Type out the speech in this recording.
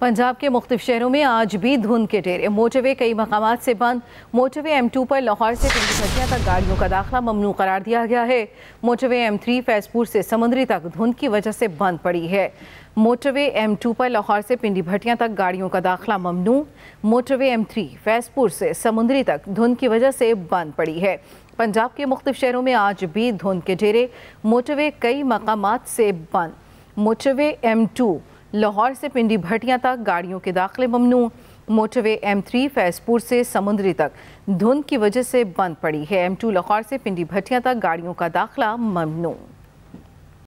पंजाब के मुख्तफ शहरों में आज भी धुंध के डेरे मोटरवे कई मकाम से बंद मोटरवे एम टू पर लाहौर से पिंडीखटिया तक गाड़ियों का दाखिला ममनू करार दिया गया है मोटरवे एम थ्री फैजपुर से समुद्री तक धुंध की वजह से बंद पड़ी है मोटरवे एम टू पर लाहौर से पिंडी भटिया तक गाड़ियों का दाखिला ममनू मोटरवे एम थ्री फैजपुर से समुद्री तक धुंध की वजह से बंद पड़ी है पंजाब के मुख्त शहरों में आज भी धुंध के डेरे मोटरवे कई मकाम से बंद मोटरवे एम टू लाहौर से पिंडी भटिया तक गाड़ियों के दाखिले ममनू मोटरवे एम थ्री फैजपुर से समुद्री तक धुंध की वजह से बंद पड़ी है एम टू लाहौर से पिंडी भटिया तक गाड़ियों का दाखिला ममनू